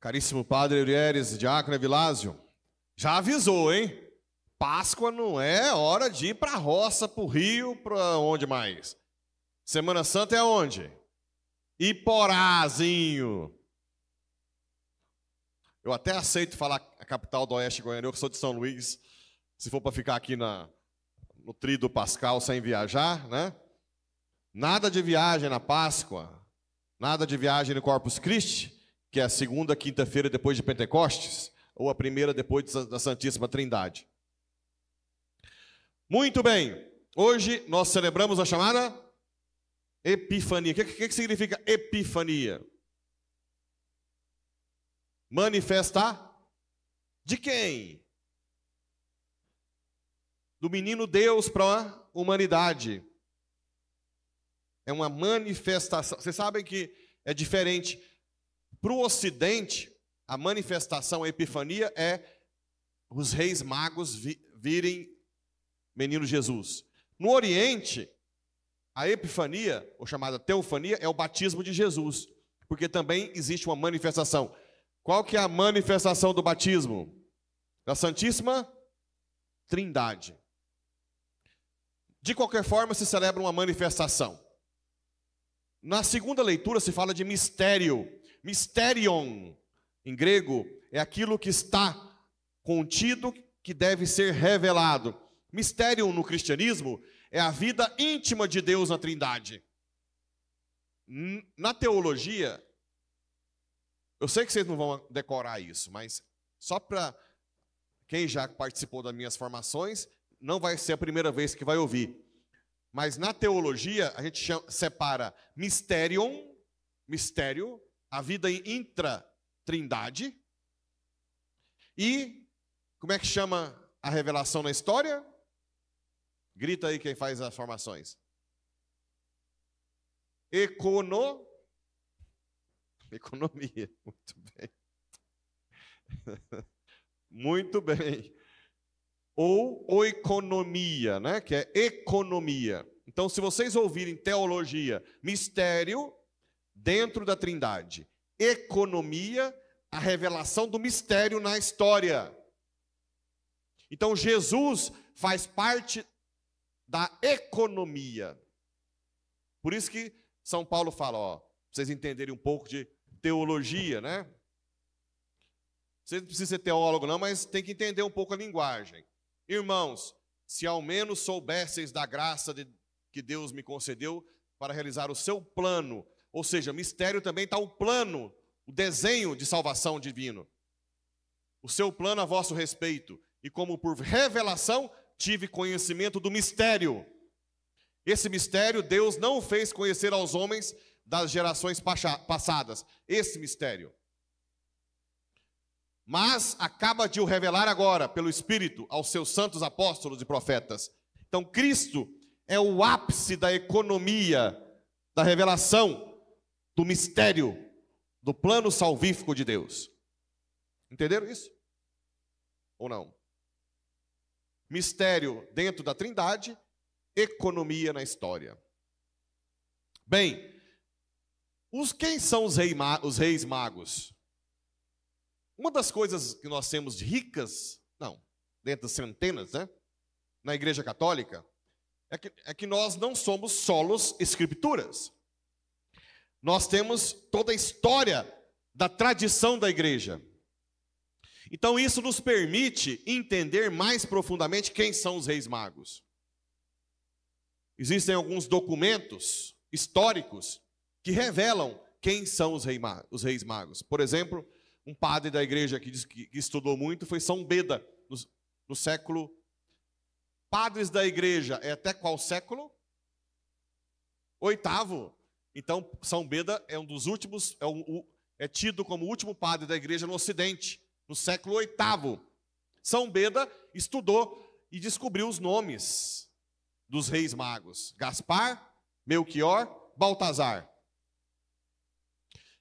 Caríssimo Padre Eurieres, Diácono Vilásio, já avisou, hein? Páscoa não é hora de ir para a roça, para o rio, para onde mais? Semana Santa é onde? Iporazinho. Eu até aceito falar a capital do Oeste Goiânia, eu que sou de São Luís. Se for para ficar aqui na, no trido pascal sem viajar, né? Nada de viagem na Páscoa, nada de viagem no Corpus Christi, que é a segunda quinta-feira depois de Pentecostes, ou a primeira depois da Santíssima Trindade. Muito bem, hoje nós celebramos a chamada Epifania. O que, que, que significa Epifania? Manifestar de quem? Do menino Deus para a humanidade. É uma manifestação. Vocês sabem que é diferente para o Ocidente, a manifestação, a epifania é os reis magos vi, virem menino Jesus. No Oriente, a epifania, ou chamada teofania, é o batismo de Jesus, porque também existe uma manifestação. Qual que é a manifestação do batismo? Da Santíssima Trindade. De qualquer forma, se celebra uma manifestação. Na segunda leitura se fala de mistério Mysterion, em grego, é aquilo que está contido, que deve ser revelado. Mysterion no cristianismo é a vida íntima de Deus na Trindade. Na teologia, eu sei que vocês não vão decorar isso, mas só para quem já participou das minhas formações, não vai ser a primeira vez que vai ouvir. Mas na teologia, a gente separa mysterion, mistério, a vida intra-trindade. E como é que chama a revelação na história? Grita aí quem faz as formações. Econo... Economia. Muito bem. Muito bem. Ou oeconomia, né? que é economia. Então, se vocês ouvirem teologia, mistério, dentro da Trindade. Economia, a revelação do mistério na história. Então Jesus faz parte da economia. Por isso que São Paulo fala, ó, vocês entenderem um pouco de teologia, né? Você não precisa ser teólogo não, mas tem que entender um pouco a linguagem. Irmãos, se ao menos soubesseis da graça de, que Deus me concedeu para realizar o seu plano ou seja, mistério também está o plano, o desenho de salvação divino. O seu plano a vosso respeito. E como por revelação tive conhecimento do mistério. Esse mistério Deus não fez conhecer aos homens das gerações passadas. Esse mistério. Mas acaba de o revelar agora, pelo Espírito, aos seus santos apóstolos e profetas. Então, Cristo é o ápice da economia, da revelação do mistério do plano salvífico de Deus. Entenderam isso? Ou não? Mistério dentro da Trindade, economia na história. Bem, os quem são os, rei, os reis magos? Uma das coisas que nós temos ricas, não, dentro das centenas, né? Na Igreja Católica, é que, é que nós não somos solos escrituras nós temos toda a história da tradição da igreja. Então, isso nos permite entender mais profundamente quem são os reis magos. Existem alguns documentos históricos que revelam quem são os, reis magos. Por exemplo, um padre da igreja que, que estudou muito foi São Beda, no, no século. Padres da igreja é até qual século? Oitavo. Então, São Beda é um dos últimos, é, um, é tido como o último padre da igreja no Ocidente, no século VIII. São Beda estudou e descobriu os nomes dos reis magos: Gaspar, Melchior, Baltazar.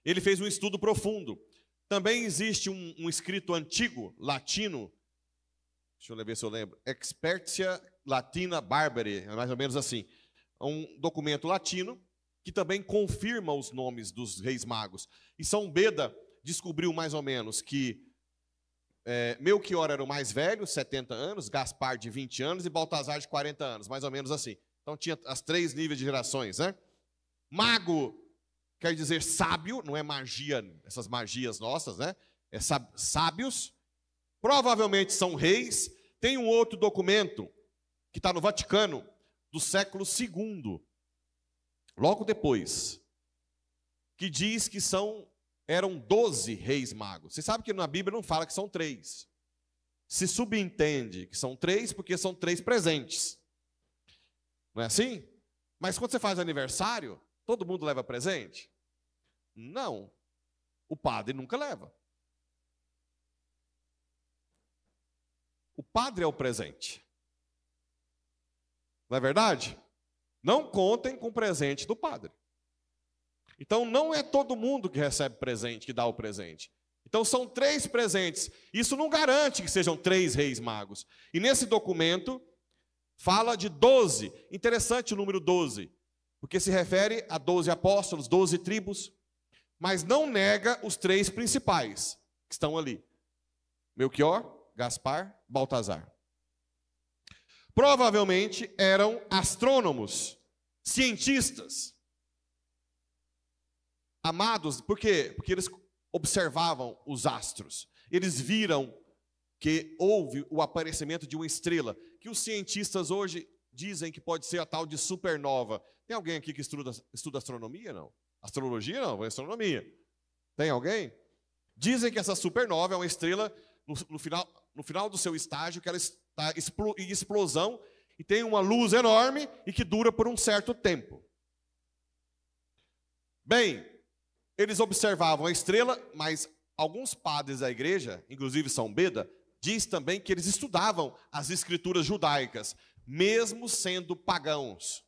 Ele fez um estudo profundo. Também existe um, um escrito antigo, latino, deixa eu ver se eu lembro, Expertia Latina Barbari, é mais ou menos assim. É um documento latino que também confirma os nomes dos reis magos. E São Beda descobriu mais ou menos que é, Melchior era o mais velho, 70 anos, Gaspar de 20 anos e Baltazar de 40 anos, mais ou menos assim. Então tinha as três níveis de gerações, né? Mago quer dizer sábio, não é magia, essas magias nossas, né? É sábios. Provavelmente são reis. Tem um outro documento que está no Vaticano, do século II, logo depois, que diz que são eram doze reis magos. Você sabe que na Bíblia não fala que são três. Se subentende que são três porque são três presentes. Não é assim? Mas quando você faz aniversário, todo mundo leva presente? Não. O padre nunca leva. O padre é o presente. Não é verdade? Não contem com o presente do padre. Então não é todo mundo que recebe presente, que dá o presente. Então são três presentes. Isso não garante que sejam três reis magos. E nesse documento fala de doze. Interessante o número doze, porque se refere a doze apóstolos, doze tribos, mas não nega os três principais que estão ali: Melchior, Gaspar, Baltazar. Provavelmente eram astrônomos cientistas. Amados, por quê? Porque eles observavam os astros. Eles viram que houve o aparecimento de uma estrela, que os cientistas hoje dizem que pode ser a tal de supernova. Tem alguém aqui que estuda, estuda astronomia? Não. Astrologia? Não, astronomia. Tem alguém? Dizem que essa supernova é uma estrela, no, no final, no final do seu estágio, que ela está em explosão e tem uma luz enorme e que dura por um certo tempo. Bem, eles observavam a estrela, mas alguns padres da igreja, inclusive São Beda, diz também que eles estudavam as escrituras judaicas, mesmo sendo pagãos.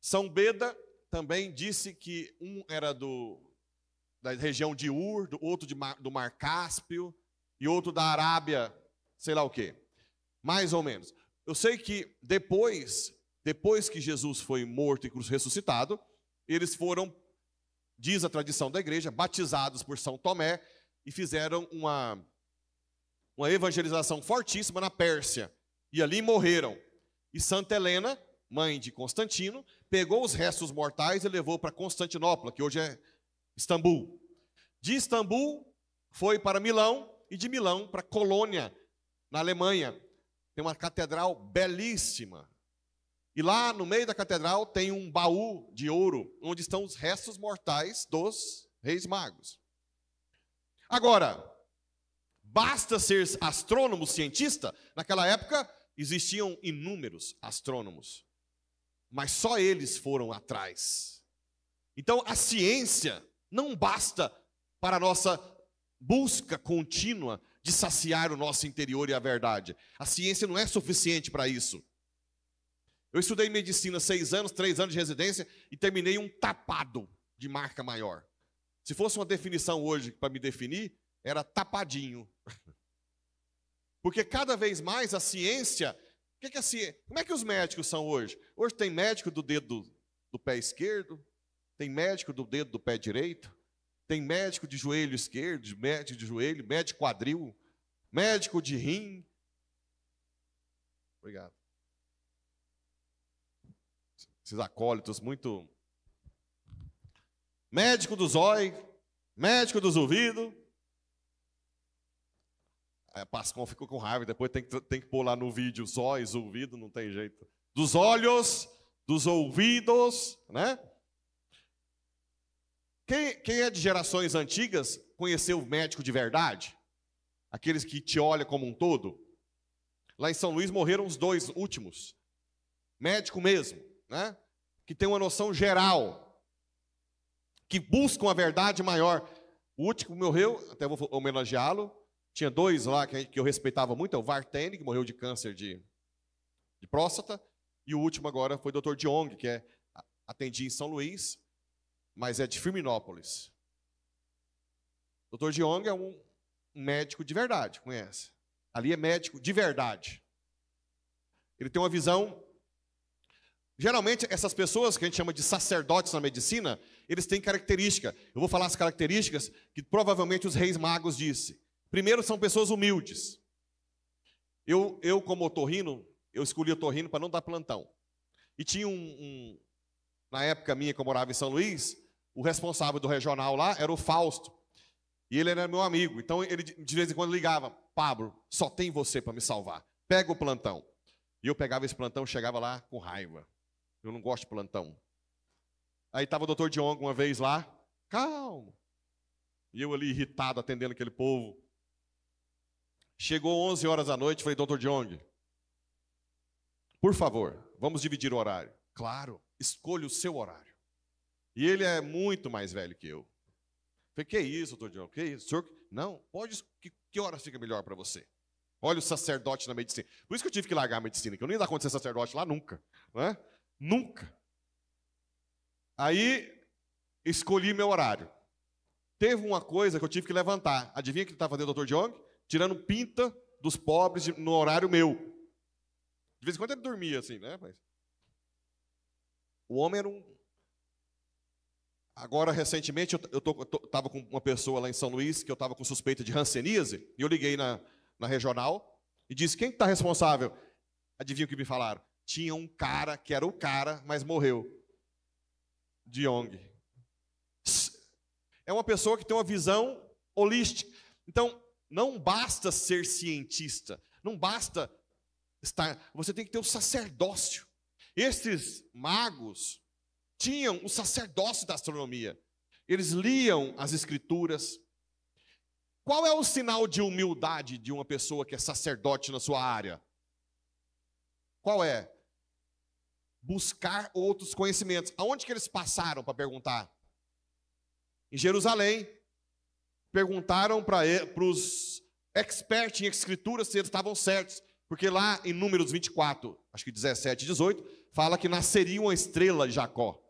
São Beda também disse que um era do, da região de Ur, do outro de, do Mar Cáspio e outro da Arábia, sei lá o quê. Mais ou menos. Eu sei que depois, depois que Jesus foi morto e ressuscitado, eles foram, diz a tradição da igreja, batizados por São Tomé e fizeram uma, uma evangelização fortíssima na Pérsia. E ali morreram. E Santa Helena, mãe de Constantino, pegou os restos mortais e levou para Constantinopla, que hoje é Istambul. De Istambul foi para Milão e de Milão para Colônia, na Alemanha, tem uma catedral belíssima. E lá no meio da catedral tem um baú de ouro, onde estão os restos mortais dos reis magos. Agora, basta ser astrônomo, cientista? Naquela época existiam inúmeros astrônomos, mas só eles foram atrás. Então, a ciência não basta para a nossa busca contínua de saciar o nosso interior e a verdade. A ciência não é suficiente para isso. Eu estudei medicina seis anos, três anos de residência e terminei um tapado de marca maior. Se fosse uma definição hoje para me definir, era tapadinho. Porque cada vez mais a ciência. Que que a ciência como é que os médicos são hoje? Hoje tem médico do dedo do pé esquerdo, tem médico do dedo do pé direito, tem médico de joelho esquerdo, médico de joelho, médico quadril, médico de rim. Obrigado. Esses acólitos muito. Médico dos olhos, médico dos ouvidos. A Pascon ficou com raiva, depois tem que, tem que pôr lá no vídeo os olhos, ouvido, não tem jeito. Dos olhos, dos ouvidos, né? Quem, quem, é de gerações antigas conheceu o médico de verdade? Aqueles que te olham como um todo? Lá em São Luís morreram os dois últimos. Médico mesmo, né? Que tem uma noção geral. Que buscam a verdade maior. O último morreu, até vou homenageá-lo. Tinha dois lá que, que eu respeitava muito, é o Vartene, que morreu de câncer de, de próstata. E o último agora foi o Dr. Jong, que é atendi em São Luís mas é de Firminópolis. O Dr. Jong é um médico de verdade, conhece? Ali é médico de verdade. Ele tem uma visão. Geralmente, essas pessoas que a gente chama de sacerdotes na medicina, eles têm característica. Eu vou falar as características que provavelmente os reis magos disse. Primeiro, são pessoas humildes. Eu, eu como otorrino, eu escolhi otorrino para não dar plantão. E tinha um, um na época minha que eu morava em São Luís, o responsável do regional lá era o Fausto. E ele era meu amigo. Então ele de vez em quando ligava: Pablo, só tem você para me salvar. Pega o plantão. E eu pegava esse plantão, chegava lá com raiva. Eu não gosto de plantão. Aí estava o doutor Diongo uma vez lá, calmo. E eu ali irritado, atendendo aquele povo. Chegou 11 horas da noite, falei, doutor Jong, por favor, vamos dividir o horário. Claro escolha o seu horário. E ele é muito mais velho que eu. Falei, que isso, doutor Diogo? Que isso? Senhor? Não, pode. Que, que hora fica melhor para você? Olha o sacerdote na medicina. Por isso que eu tive que largar a medicina, que eu não ia dar conta de ser sacerdote lá nunca. né? Nunca. Aí escolhi meu horário. Teve uma coisa que eu tive que levantar. Adivinha o que ele estava tá fazendo, doutor Jong? Tirando pinta dos pobres no horário meu. De vez em quando ele dormia assim, né? Mas o homem era um. Agora, recentemente, eu estava com uma pessoa lá em São Luís que eu estava com suspeita de Hanseníase e eu liguei na, na regional e disse: quem está responsável? Adivinha o que me falaram? Tinha um cara que era o cara, mas morreu. De Jong. É uma pessoa que tem uma visão holística. Então, não basta ser cientista, não basta estar. Você tem que ter o um sacerdócio. Esses magos tinham o sacerdócio da astronomia. Eles liam as escrituras. Qual é o sinal de humildade de uma pessoa que é sacerdote na sua área? Qual é? Buscar outros conhecimentos. Aonde que eles passaram para perguntar? Em Jerusalém. Perguntaram para os expertos em escrituras se eles estavam certos. Porque lá em Números 24, acho que 17 e 18, fala que nasceria uma estrela de Jacó,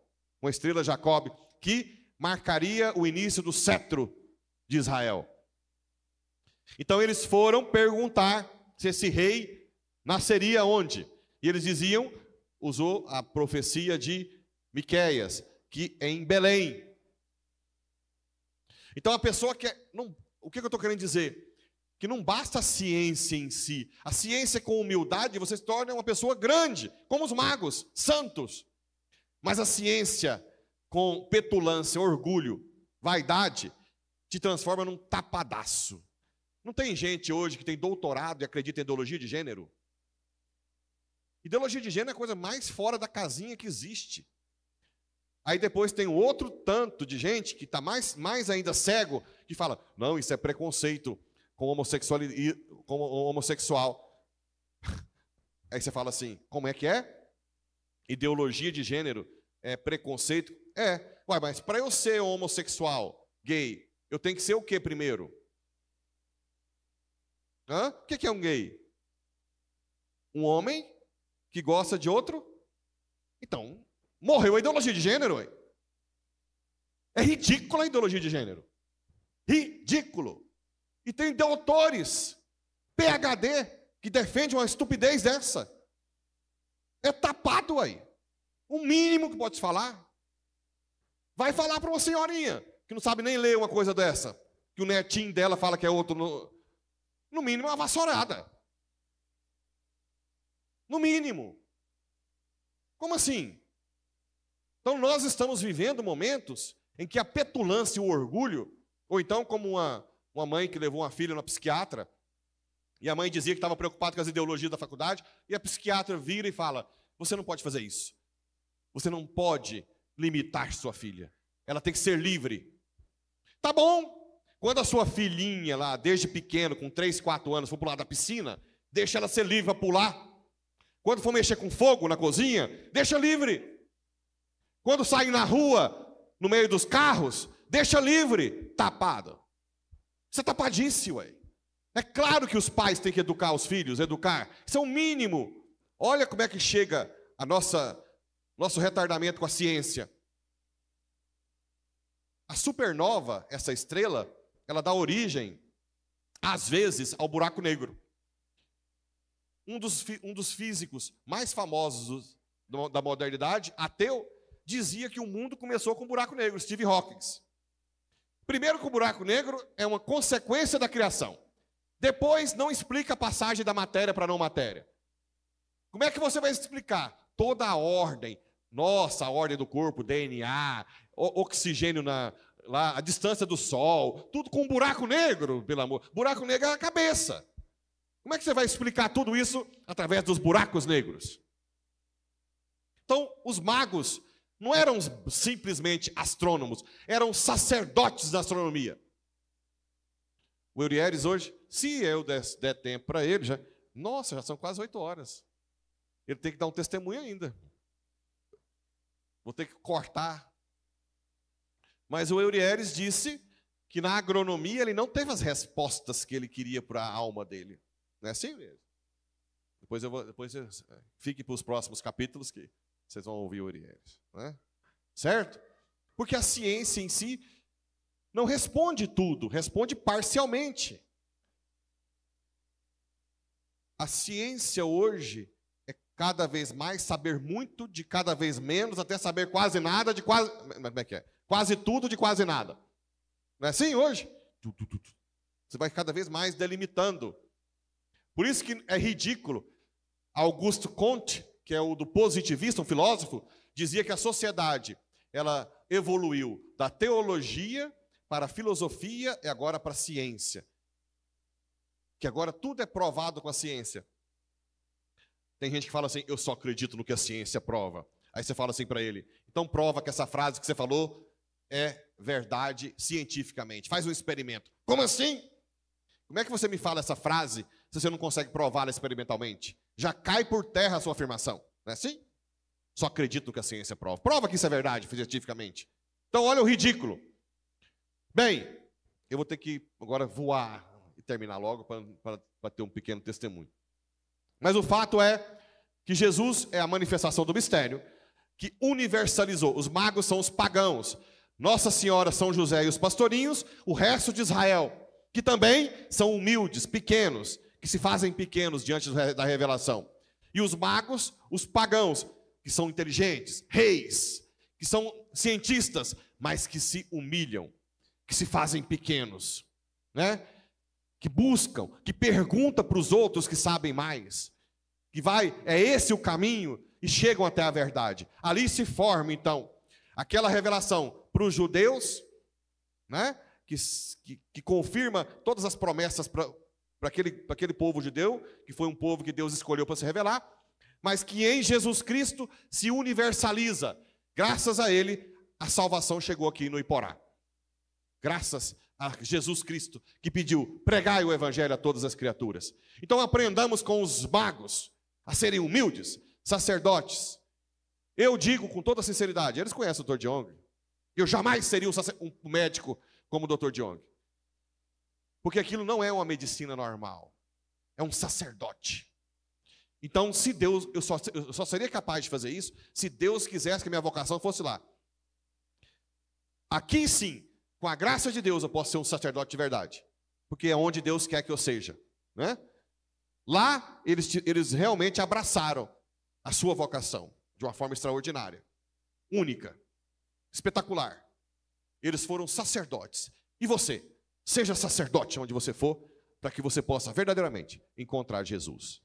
uma estrela Jacob, que marcaria o início do cetro de Israel. Então eles foram perguntar se esse rei nasceria onde? E eles diziam, usou a profecia de Miqueias, que é em Belém. Então a pessoa que não, o que eu estou querendo dizer? que não basta a ciência em si. A ciência com humildade você se torna uma pessoa grande, como os magos, santos. Mas a ciência com petulância, orgulho, vaidade, te transforma num tapadaço. Não tem gente hoje que tem doutorado e acredita em ideologia de gênero? Ideologia de gênero é a coisa mais fora da casinha que existe. Aí depois tem outro tanto de gente que está mais, mais ainda cego, que fala: não, isso é preconceito, com com homossexual. Aí você fala assim, como é que é? Ideologia de gênero é preconceito? É. Ué, mas para eu ser homossexual, gay, eu tenho que ser o que primeiro? Hã? O que é um gay? Um homem que gosta de outro? Então, morreu a ideologia de gênero. Ué. É ridícula a ideologia de gênero. Ridículo. E tem doutores, PHD, que defende uma estupidez dessa. É tapado aí. O mínimo que pode falar. Vai falar para uma senhorinha que não sabe nem ler uma coisa dessa, que o netinho dela fala que é outro. No, no mínimo, é uma vassourada. No mínimo. Como assim? Então, nós estamos vivendo momentos em que a petulância e o orgulho, ou então, como uma uma mãe que levou uma filha na psiquiatra, e a mãe dizia que estava preocupada com as ideologias da faculdade, e a psiquiatra vira e fala: Você não pode fazer isso. Você não pode limitar sua filha. Ela tem que ser livre. Tá bom. Quando a sua filhinha lá, desde pequeno, com 3, 4 anos, for pular da piscina, deixa ela ser livre para pular. Quando for mexer com fogo na cozinha, deixa livre. Quando sair na rua, no meio dos carros, deixa livre, tapado. Isso é tapadice, ué. É claro que os pais têm que educar os filhos, educar. Isso é o um mínimo. Olha como é que chega a nossa nosso retardamento com a ciência. A supernova, essa estrela, ela dá origem, às vezes, ao buraco negro. Um dos, um dos físicos mais famosos da modernidade, ateu, dizia que o mundo começou com um buraco negro, Steve Hawking. Primeiro que o buraco negro é uma consequência da criação. Depois não explica a passagem da matéria para não matéria. Como é que você vai explicar toda a ordem? Nossa, a ordem do corpo, DNA, oxigênio na, lá, a distância do sol, tudo com um buraco negro, pelo amor. Buraco negro é a cabeça. Como é que você vai explicar tudo isso através dos buracos negros? Então, os magos não eram simplesmente astrônomos, eram sacerdotes da astronomia. O Eurieres hoje, se eu der, der tempo para ele, já, nossa, já são quase oito horas. Ele tem que dar um testemunho ainda. Vou ter que cortar. Mas o Eurieres disse que na agronomia ele não teve as respostas que ele queria para a alma dele. Não é assim mesmo? Depois eu vou, depois eu, fique para os próximos capítulos que vocês vão ouvir Orieres, né? Certo? Porque a ciência em si não responde tudo, responde parcialmente. A ciência hoje é cada vez mais saber muito de cada vez menos, até saber quase nada de quase. Como é que é? Quase tudo de quase nada. Não é assim hoje? Você vai cada vez mais delimitando. Por isso que é ridículo. Augusto Conte que é o do positivista, um filósofo, dizia que a sociedade ela evoluiu da teologia para a filosofia e agora para a ciência. Que agora tudo é provado com a ciência. Tem gente que fala assim: eu só acredito no que a ciência prova. Aí você fala assim para ele: então prova que essa frase que você falou é verdade cientificamente. Faz um experimento. Como assim? Como é que você me fala essa frase se você não consegue prová-la experimentalmente. Já cai por terra a sua afirmação, não é assim? Só acredito no que a ciência prova. Prova que isso é verdade, cientificamente. Então, olha o ridículo. Bem, eu vou ter que agora voar e terminar logo para ter um pequeno testemunho. Mas o fato é que Jesus é a manifestação do mistério que universalizou. Os magos são os pagãos, Nossa Senhora, São José e os pastorinhos, o resto de Israel, que também são humildes, pequenos, que se fazem pequenos diante da revelação. E os magos, os pagãos, que são inteligentes, reis, que são cientistas, mas que se humilham, que se fazem pequenos, né? Que buscam, que pergunta para os outros que sabem mais, que vai, é esse o caminho e chegam até a verdade. Ali se forma então aquela revelação para os judeus, né? Que, que, que confirma todas as promessas para aquele, para aquele povo judeu, que foi um povo que Deus escolheu para se revelar, mas que em Jesus Cristo se universaliza. Graças a Ele, a salvação chegou aqui no Iporá. Graças a Jesus Cristo, que pediu: pregai o Evangelho a todas as criaturas. Então aprendamos com os magos a serem humildes, sacerdotes. Eu digo com toda sinceridade: eles conhecem o Dr. Diong. Eu jamais seria um, um médico como o Dr. Diong. Porque aquilo não é uma medicina normal, é um sacerdote. Então, se Deus, eu só, eu só seria capaz de fazer isso se Deus quisesse que a minha vocação fosse lá. Aqui sim, com a graça de Deus, eu posso ser um sacerdote de verdade, porque é onde Deus quer que eu seja, né? Lá, eles, eles realmente abraçaram a sua vocação de uma forma extraordinária, única, espetacular. Eles foram sacerdotes. E você? Seja sacerdote onde você for, para que você possa verdadeiramente encontrar Jesus.